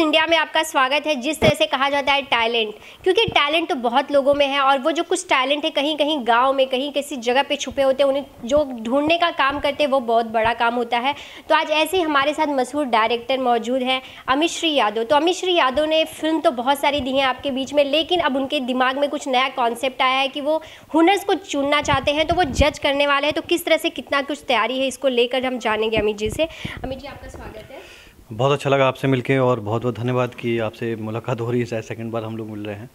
News India में आपका स्वागत है जिस तरह से कहा जाता है टैलेंट क्योंकि टैलेंट तो बहुत लोगों में है और वो जो कुछ टैलेंट है कहीं कहीं गांव में कहीं किसी जगह पे छुपे होते हैं उन्हें जो ढूंढने का काम करते हैं वो बहुत बड़ा काम होता है तो आज ऐसे ही हमारे साथ मशहूर डायरेक्टर मौजूद हैं अमित श्री यादव तो अमित श्री यादव ने फिल्म तो बहुत सारी दी हैं आपके बीच में लेकिन अब उनके दिमाग में कुछ नया कॉन्सेप्ट आया है कि वो हुनर्स को चुनना चाहते हैं तो वो जज करने वाले हैं तो किस तरह से कितना कुछ तैयारी है इसको लेकर हम जानेंगे अमित जी से अमित जी आपका स्वागत है बहुत अच्छा लगा आपसे मिलके और बहुत बहुत धन्यवाद कि आपसे मुलाकात हो रही है सेकंड बार हम लोग मिल रहे हैं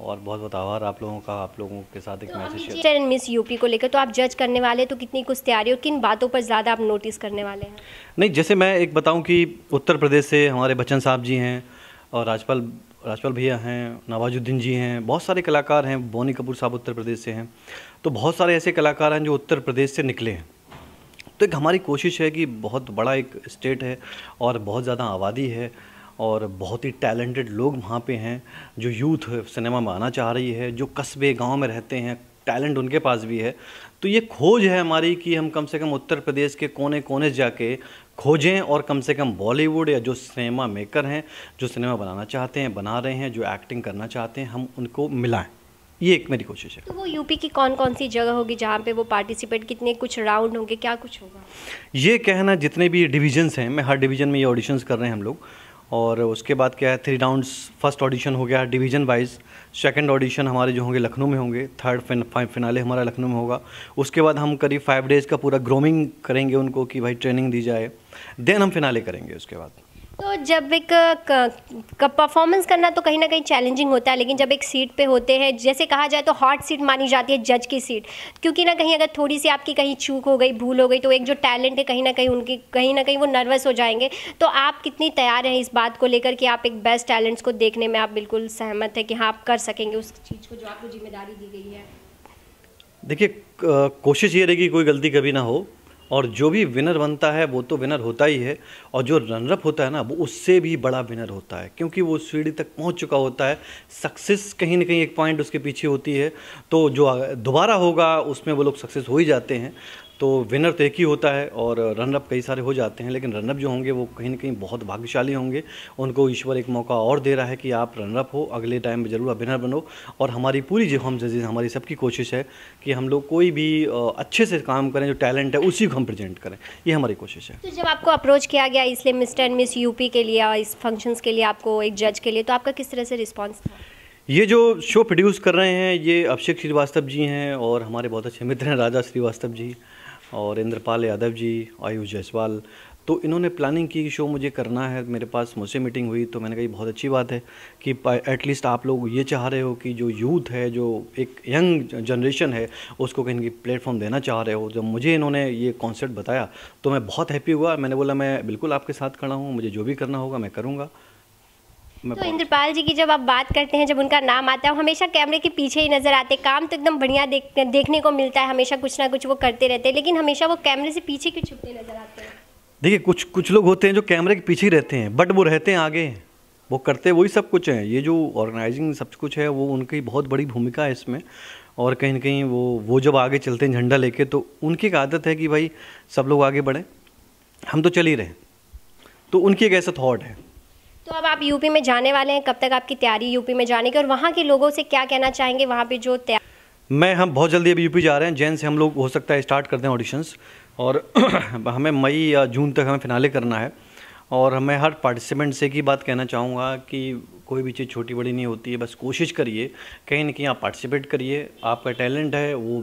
और बहुत बहुत आभार आप लोगों का आप लोगों के साथ एक message share and Miss UP को लेकर तो आप जज करने वाले तो कितनी कुछ तैयारी और किन बातों पर ज़्यादा आप नोटिस करने वाले हैं नहीं जैसे मैं एक बताऊँ कि उत्तर प्रदेश से हमारे बच्चन साहब जी हैं और राजपाल राजपाल भैया हैं नवाजुद्दीन जी हैं बहुत सारे कलाकार हैं बोनी कपूर साहब उत्तर प्रदेश से हैं तो बहुत सारे ऐसे कलाकार हैं जो उत्तर प्रदेश से निकले हैं तो एक हमारी कोशिश है कि बहुत बड़ा एक स्टेट है और बहुत ज़्यादा आबादी है और बहुत ही टैलेंटेड लोग वहाँ पे हैं जो यूथ सिनेमा में आना चाह रही है जो कस्बे गांव में रहते हैं टैलेंट उनके पास भी है तो ये खोज है हमारी कि हम कम से कम उत्तर प्रदेश के कोने कोने जाके खोजें और कम से कम बॉलीवुड या जो सिनेमा मेकर हैं जो सिनेमा बनाना चाहते हैं बना रहे हैं जो एक्टिंग करना चाहते हैं हम उनको मिलाएं ये एक मेरी कोशिश है तो वो यूपी की कौन कौन सी जगह होगी जहाँ पे वो पार्टिसिपेट कितने कुछ राउंड होंगे क्या कुछ होगा ये कहना जितने भी डिविजन्स हैं मैं हर डिवीजन में ये ऑडिशंस कर रहे हैं हम लोग और उसके बाद क्या है थ्री राउंड्स फर्स्ट ऑडिशन हो गया डिवीजन वाइज सेकंड ऑडिशन हमारे जो होंगे लखनऊ में होंगे थर्ड फिन, फिनाले हमारा लखनऊ में होगा उसके बाद हम करीब फाइव डेज़ का पूरा ग्रोमिंग करेंगे उनको कि भाई ट्रेनिंग दी जाए देन हम फिनाले करेंगे उसके बाद तो जब एक परफॉर्मेंस करना तो कहीं ना कहीं चैलेंजिंग होता है लेकिन जब एक सीट पे होते हैं जैसे कहा जाए तो हॉट सीट मानी जाती है जज की सीट क्योंकि ना कहीं अगर थोड़ी सी आपकी कहीं चूक हो गई भूल हो गई तो एक जो टैलेंट है कहीं ना कहीं उनकी कहीं ना कहीं वो नर्वस हो जाएंगे तो आप कितनी तैयार हैं इस बात को लेकर कि आप एक बेस्ट टैलेंट्स को देखने में आप बिल्कुल सहमत है कि हाँ आप कर सकेंगे उस चीज़ को जो आपको जिम्मेदारी दी गई है देखिए कोशिश ये रहेगी कोई गलती कभी ना हो और जो भी विनर बनता है वो तो विनर होता ही है और जो रनरअप होता है ना वो उससे भी बड़ा विनर होता है क्योंकि वो सीढ़ी तक पहुंच चुका होता है सक्सेस कहीं ना कहीं एक पॉइंट उसके पीछे होती है तो जो दोबारा होगा उसमें वो लोग सक्सेस हो ही जाते हैं तो विनर तो एक ही होता है और रनअप कई सारे हो जाते हैं लेकिन रनअप जो होंगे वो कहीं ना कहीं बहुत भाग्यशाली होंगे उनको ईश्वर एक मौका और दे रहा है कि आप रनअप हो अगले टाइम में ज़रूर आप विनर बनो और हमारी पूरी जो हम जजीज हमारी सबकी कोशिश है कि हम लोग कोई भी अच्छे से काम करें जो टैलेंट है उसी को हम प्रजेंट करें ये हमारी कोशिश है तो जब आपको अप्रोच किया गया इसलिए मिस्टर एंड मिस यूपी के लिए और इस फंक्शन के लिए आपको एक जज के लिए तो आपका किस तरह से रिस्पॉन्स था ये जो शो प्रोड्यूस कर रहे हैं ये अभिषेक श्रीवास्तव जी हैं और हमारे बहुत अच्छे मित्र हैं राजा श्रीवास्तव जी और इंद्रपाल यादव जी आयुष जायसवाल तो इन्होंने प्लानिंग की शो मुझे करना है मेरे पास मुझसे मीटिंग हुई तो मैंने कहा बहुत अच्छी बात है कि एटलीस्ट आप लोग ये चाह रहे हो कि जो यूथ है जो एक यंग जनरेशन है उसको कहीं की प्लेटफॉर्म देना चाह रहे हो जब मुझे इन्होंने ये कॉन्सेप्ट बताया तो मैं बहुत हैप्पी हुआ मैंने बोला मैं बिल्कुल आपके साथ खड़ा हूँ मुझे जो भी करना होगा मैं करूँगा तो इंद्रपाल जी की जब आप बात करते हैं जब उनका नाम आता है हमेशा कैमरे के पीछे ही नज़र आते हैं काम तो एकदम बढ़िया देख देखने को मिलता है हमेशा कुछ ना कुछ वो करते रहते हैं लेकिन हमेशा वो कैमरे से पीछे क्यों छुपते नज़र आते हैं देखिए कुछ कुछ लोग होते हैं जो कैमरे के पीछे ही रहते हैं बट वो रहते हैं आगे वो करते वही सब कुछ है ये जो ऑर्गेनाइजिंग सब कुछ है वो उनकी बहुत बड़ी भूमिका है इसमें और कहीं ना कहीं वो वो जब आगे चलते हैं झंडा लेके तो उनकी एक आदत है कि भाई सब लोग आगे बढ़ें हम तो चल ही रहे तो उनकी एक ऐसा थाट है तो अब आप यूपी में जाने वाले हैं कब तक आपकी तैयारी यूपी में जाने की और वहाँ के लोगों से क्या कहना चाहेंगे वहाँ पे जो तैयार मैं हम बहुत जल्दी अभी यूपी जा रहे हैं जैन से हम लोग हो सकता है स्टार्ट करते हैं ऑडिशंस और हमें मई या जून तक हमें फिनाले करना है और मैं हर पार्टिसिपेंट से की बात कहना चाहूँगा कि कोई भी चीज़ छोटी बड़ी नहीं होती है बस कोशिश करिए कहीं ना कहीं आप पार्टिसिपेट करिए आपका टैलेंट है वो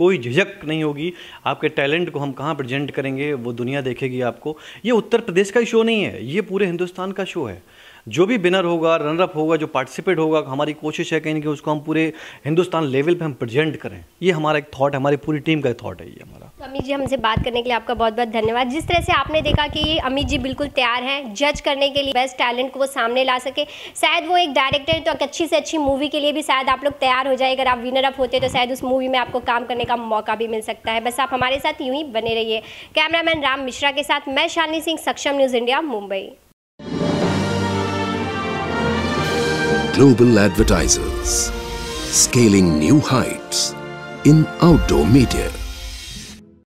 कोई झिझक नहीं होगी आपके टैलेंट को हम कहाँ प्रजेंट करेंगे वो दुनिया देखेगी आपको ये उत्तर प्रदेश का ही शो नहीं है ये पूरे हिंदुस्तान का शो है जो भी विनर होगा रनरअप होगा जो पार्टिसिपेट होगा हमारी कोशिश है कहीं ना कहीं उसको हम पूरे हिंदुस्तान लेवल पे हम प्रेजेंट करें ये हमारा एक थॉट है हमारी पूरी टीम का थॉट है ये हमारा अमित जी हमसे बात करने के लिए आपका बहुत बहुत धन्यवाद जिस तरह से आपने देखा कि अमित जी बिल्कुल तैयार हैं जज करने के लिए बेस्ट टैलेंट को वो सामने ला सके शायद वो एक डायरेक्टर है तो अच्छी से अच्छी मूवी के लिए भी शायद आप लोग तैयार हो जाए अगर आप विनर अप होते तो शायद उस मूवी में आपको काम करने का मौका भी मिल सकता है बस आप हमारे साथ यूँ ही बने रहिए कैमरामैन राम मिश्रा के साथ मैं Shalini Singh Saksham News India Mumbai global advertisers, scaling new heights in outdoor media.